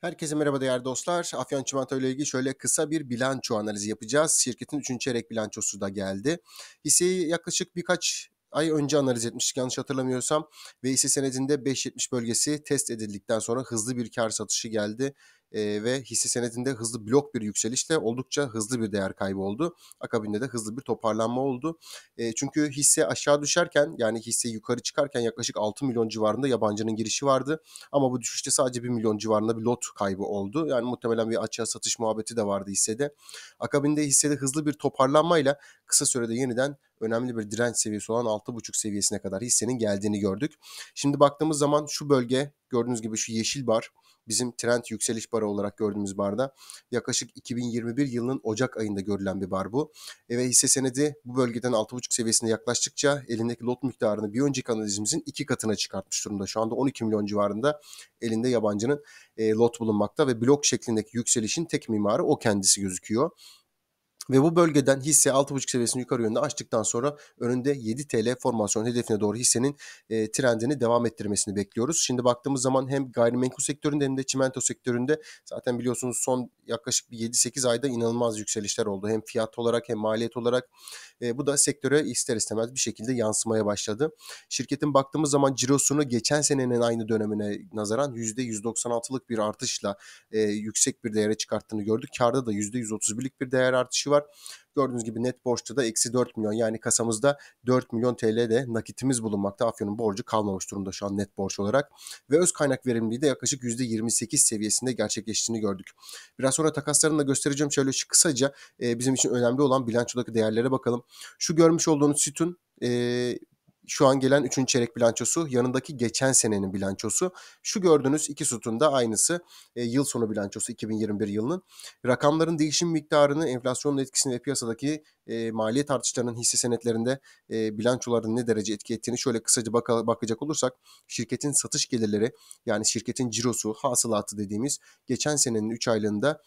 Herkese merhaba değerli dostlar. Afyon Çimento ile ilgili şöyle kısa bir bilanço analizi yapacağız. Şirketin 3. çeyrek bilançosu da geldi. Hisseyi yaklaşık birkaç ay önce analiz etmiştik yanlış hatırlamıyorsam ve hisse senedinde 5.70 bölgesi test edildikten sonra hızlı bir kar satışı geldi e, ve hisse senedinde hızlı blok bir yükselişle oldukça hızlı bir değer kaybı oldu. Akabinde de hızlı bir toparlanma oldu. E, çünkü hisse aşağı düşerken yani hisse yukarı çıkarken yaklaşık 6 milyon civarında yabancının girişi vardı. Ama bu düşüşte sadece 1 milyon civarında bir lot kaybı oldu. Yani muhtemelen bir açığa satış muhabbeti de vardı hissede. Akabinde hissede hızlı bir toparlanmayla kısa sürede yeniden önemli bir direnç seviyesi olan 6.5 seviyesine kadar hissenin geldiğini gördük. Şimdi baktığımız zaman şu bölge gördüğünüz gibi şu yeşil bar bizim trend yükseliş barı olarak gördüğümüz barda yaklaşık 2021 yılının Ocak ayında görülen bir bar bu. E, ve hisse senedi bu bölgeden 6.5 seviyesine yaklaştıkça elindeki lot miktarını bir önceki analizimizin iki katına çıkartmış durumda. Şu anda 12 milyon civarında elinde yabancının e, lot bulunmakta ve blok şeklindeki yükselişin tek mimarı o kendisi gözüküyor. Ve bu bölgeden hisse 6.5 seviyesini yukarı yönde açtıktan sonra önünde 7 TL formasyon hedefine doğru hissenin e, trendini devam ettirmesini bekliyoruz. Şimdi baktığımız zaman hem gayrimenkul sektöründe hem de çimento sektöründe zaten biliyorsunuz son yaklaşık bir 7-8 ayda inanılmaz yükselişler oldu. Hem fiyat olarak hem maliyet olarak e, bu da sektöre ister istemez bir şekilde yansımaya başladı. Şirketin baktığımız zaman cirosunu geçen senenin aynı dönemine nazaran %196'lık bir artışla e, yüksek bir değere çıkarttığını gördük. Karda da %131'lik bir değer artışı var var. Gördüğünüz gibi net borçta da eksi 4 milyon yani kasamızda 4 milyon TL de nakitimiz bulunmakta. Afyon'un borcu kalmamış durumda şu an net borç olarak. Ve öz kaynak verimliliği de yaklaşık %28 seviyesinde gerçekleştiğini gördük. Biraz sonra takaslarını da göstereceğim. Şöyle kısaca e, bizim için önemli olan bilançodaki değerlere bakalım. Şu görmüş olduğunuz sütun e, şu an gelen 3. çeyrek bilançosu yanındaki geçen senenin bilançosu. Şu gördüğünüz iki sütunda aynısı e, yıl sonu bilançosu 2021 yılının. Rakamların değişim miktarını, enflasyonun etkisini ve piyasadaki e, maliye tartışlarının hisse senetlerinde e, bilançoların ne derece etki ettiğini şöyle kısaca baka, bakacak olursak şirketin satış gelirleri yani şirketin cirosu, hasılatı dediğimiz geçen senenin 3 aylığında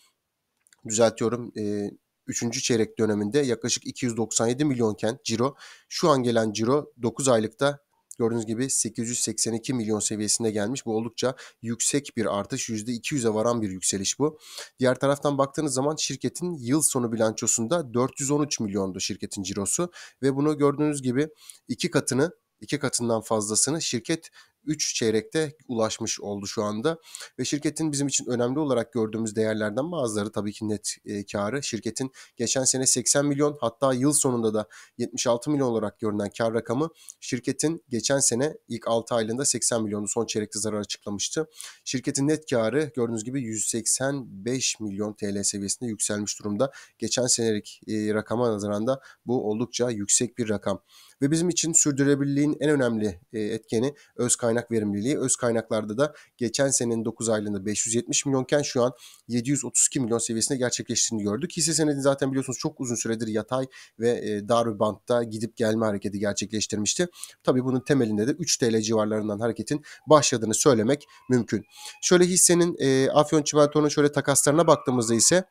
düzeltiyorum e, 3. çeyrek döneminde yaklaşık 297 milyonken ciro şu an gelen ciro 9 aylıkta gördüğünüz gibi 882 milyon seviyesinde gelmiş. Bu oldukça yüksek bir artış. %200'e varan bir yükseliş bu. Diğer taraftan baktığınız zaman şirketin yıl sonu bilançosunda 413 milyondu şirketin cirosu ve bunu gördüğünüz gibi iki katını iki katından fazlasını şirket 3 çeyrekte ulaşmış oldu şu anda. Ve şirketin bizim için önemli olarak gördüğümüz değerlerden bazıları tabii ki net e, karı. Şirketin geçen sene 80 milyon hatta yıl sonunda da 76 milyon olarak görünen kar rakamı şirketin geçen sene ilk 6 aylığında 80 milyonu son çeyrekte zarar açıklamıştı. Şirketin net karı gördüğünüz gibi 185 milyon TL seviyesinde yükselmiş durumda. Geçen senelik e, rakama nazaran da bu oldukça yüksek bir rakam ve bizim için sürdürülebilirliğin en önemli e, etkeni öz kaynak verimliliği. Öz kaynaklarda da geçen senenin 9 aylığında 570 milyonken şu an 732 milyon seviyesinde gerçekleştiğini gördük. Hisse senedi zaten biliyorsunuz çok uzun süredir yatay ve e, dar bir bantta gidip gelme hareketi gerçekleştirmişti. Tabii bunun temelinde de 3 TL civarlarından hareketin başladığını söylemek mümkün. Şöyle hissenin e, Afyon Çimento'nun şöyle takaslarına baktığımızda ise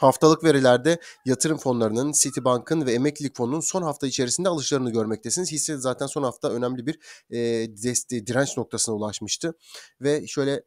Haftalık verilerde yatırım fonlarının, Citibank'ın ve emeklilik fonunun son hafta içerisinde alışlarını görmektesiniz. Hisse zaten son hafta önemli bir e, direnç noktasına ulaşmıştı. Ve şöyle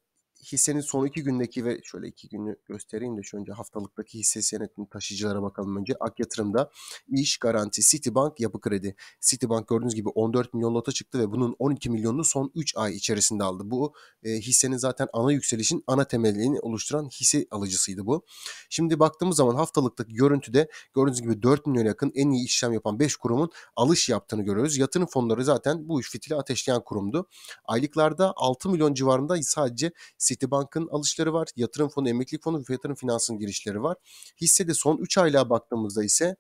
hissenin son iki gündeki ve şöyle iki günü göstereyim de şu önce haftalıktaki hisse senetini taşıyıcılara bakalım önce. Ak yatırımda iş garanti Citibank yapı kredi. Citibank gördüğünüz gibi 14 milyon lota çıktı ve bunun 12 milyonunu son 3 ay içerisinde aldı. Bu e, hissenin zaten ana yükselişin ana temelini oluşturan hisse alıcısıydı bu. Şimdi baktığımız zaman haftalıktaki görüntüde gördüğünüz gibi 4 milyon yakın en iyi işlem yapan 5 kurumun alış yaptığını görüyoruz. Yatırım fonları zaten bu iş fitili ateşleyen kurumdu. Aylıklarda 6 milyon civarında sadece Citibank'ın alışları var. Yatırım fonu, emeklilik fonu ve yatırım finansının girişleri var. Hissede son 3 aylığa baktığımızda ise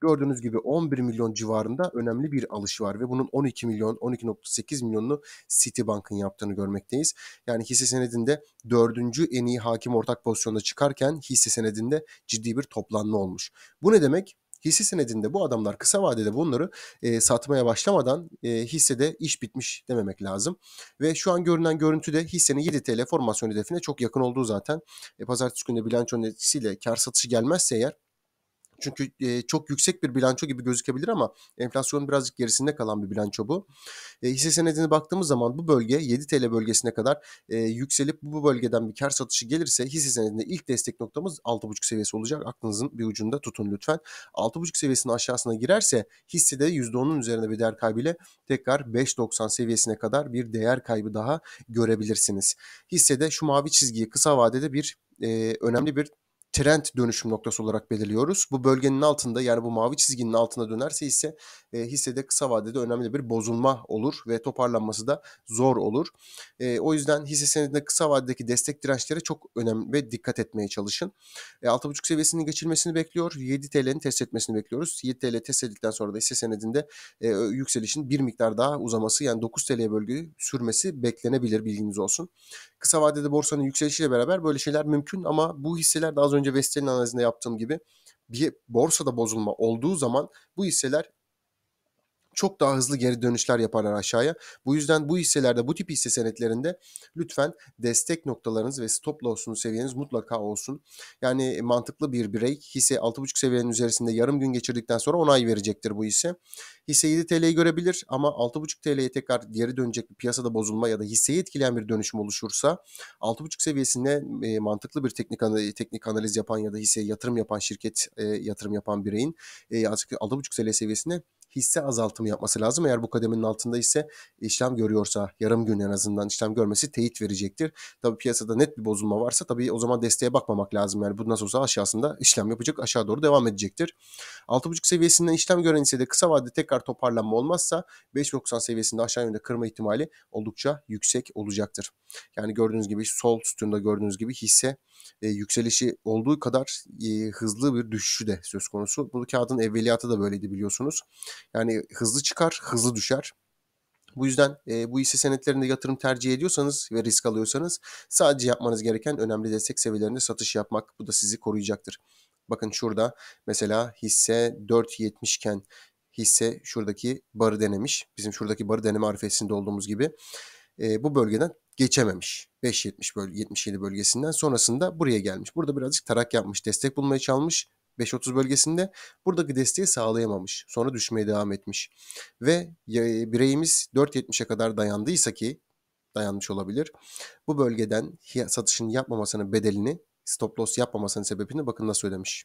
Gördüğünüz gibi 11 milyon civarında önemli bir alış var ve bunun 12 milyon 12.8 milyonunu Citibank'ın yaptığını görmekteyiz. Yani hisse senedinde dördüncü en iyi hakim ortak pozisyonda çıkarken hisse senedinde ciddi bir toplanma olmuş. Bu ne demek? hisse senedinde bu adamlar kısa vadede bunları e, satmaya başlamadan e, hissede iş bitmiş dememek lazım. Ve şu an görünen görüntüde hissenin 7 TL formasyon hedefine çok yakın olduğu zaten. E, pazartesi günü bilançonun etkisiyle kar satışı gelmezse eğer çünkü e, çok yüksek bir bilanço gibi gözükebilir ama enflasyonun birazcık gerisinde kalan bir bilanço bu. E, hisse senedine baktığımız zaman bu bölge 7 TL bölgesine kadar e, yükselip bu bölgeden bir kar satışı gelirse hisse senedinde ilk destek noktamız 6.5 seviyesi olacak. Aklınızın bir ucunda tutun lütfen. 6.5 seviyesinin aşağısına girerse hissede %10'un üzerinde bir değer kaybıyla tekrar 5.90 seviyesine kadar bir değer kaybı daha görebilirsiniz. Hissede şu mavi çizgiyi kısa vadede bir e, önemli bir trend dönüşüm noktası olarak belirliyoruz. Bu bölgenin altında yani bu mavi çizginin altında dönerse ise e, hissede kısa vadede önemli bir bozulma olur ve toparlanması da zor olur. E, o yüzden hisse senedinde kısa vadedeki destek dirençlere çok önemli ve dikkat etmeye çalışın. E, 6.5 seviyesinin geçilmesini bekliyor. 7 TL'nin test etmesini bekliyoruz. 7 TL test edildikten sonra da hisse senedinde e, yükselişin bir miktar daha uzaması yani 9 TL bölgeyi sürmesi beklenebilir bilginiz olsun. Kısa vadede borsanın yükselişiyle beraber böyle şeyler mümkün ama bu hisseler daha az önce önce Vestel'in analizinde yaptığım gibi bir borsada bozulma olduğu zaman bu hisseler çok daha hızlı geri dönüşler yaparlar aşağıya. Bu yüzden bu hisselerde bu tip hisse senetlerinde lütfen destek noktalarınız ve stop loss'unuz seviyeniz mutlaka olsun. Yani e, mantıklı bir birey hisse 6.5 seviyenin üzerinde yarım gün geçirdikten sonra onay verecektir bu hisse. Hisse 7 TL'yi görebilir ama 6.5 TL'ye tekrar geri dönecek bir piyasada bozulma ya da hisseyi etkileyen bir dönüşüm oluşursa 6.5 seviyesinde e, mantıklı bir teknik analiz, teknik analiz yapan ya da hisseye yatırım yapan şirket e, yatırım yapan bireyin e, 6.5 TL seviyesine hisse azaltımı yapması lazım. Eğer bu kademenin altında ise işlem görüyorsa yarım gün en azından işlem görmesi teyit verecektir. Tabi piyasada net bir bozulma varsa tabi o zaman desteğe bakmamak lazım. Yani bu nasıl olsa aşağısında işlem yapacak aşağı doğru devam edecektir. 6.5 seviyesinden işlem gören ise de kısa vadede tekrar toparlanma olmazsa 5.90 seviyesinde aşağı yönde kırma ihtimali oldukça yüksek olacaktır. Yani gördüğünüz gibi sol sütunda gördüğünüz gibi hisse e, yükselişi olduğu kadar e, hızlı bir düşüşü de söz konusu. Bu kağıdın evveliyatı da böyleydi biliyorsunuz. Yani hızlı çıkar, hızlı düşer. Bu yüzden e, bu hisse senetlerinde yatırım tercih ediyorsanız ve risk alıyorsanız sadece yapmanız gereken önemli destek seviyelerinde satış yapmak. Bu da sizi koruyacaktır. Bakın şurada mesela hisse 4.70 iken hisse şuradaki barı denemiş. Bizim şuradaki barı deneme arifesinde olduğumuz gibi. E, bu bölgeden geçememiş. 5.70 böl 77 bölgesinden sonrasında buraya gelmiş. Burada birazcık tarak yapmış, destek bulmaya çalışmış. 5.30 bölgesinde buradaki desteği sağlayamamış. Sonra düşmeye devam etmiş. Ve bireyimiz 4.70'e kadar dayandıysa ki dayanmış olabilir. Bu bölgeden satışın yapmamasının bedelini stop loss yapmamasının sebebini bakın nasıl ödemiş.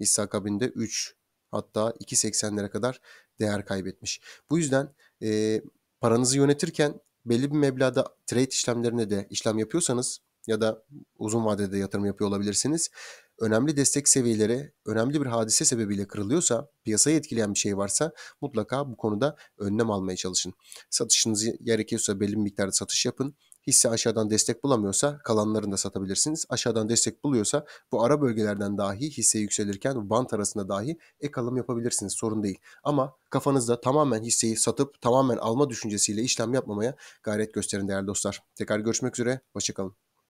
Hisse akabinde 3 hatta 2.80'lere kadar değer kaybetmiş. Bu yüzden e, paranızı yönetirken belli bir meblada trade işlemlerine de işlem yapıyorsanız ya da uzun vadede yatırım yapıyor olabilirsiniz. Önemli destek seviyeleri önemli bir hadise sebebiyle kırılıyorsa, piyasayı etkileyen bir şey varsa mutlaka bu konuda önlem almaya çalışın. Satışınızı gerekiyorsa belli bir miktarda satış yapın. Hisse aşağıdan destek bulamıyorsa kalanlarını da satabilirsiniz. Aşağıdan destek buluyorsa bu ara bölgelerden dahi hisse yükselirken bant arasında dahi ek alım yapabilirsiniz. Sorun değil. Ama kafanızda tamamen hisseyi satıp tamamen alma düşüncesiyle işlem yapmamaya gayret gösterin değerli dostlar. Tekrar görüşmek üzere. Hoşçakalın.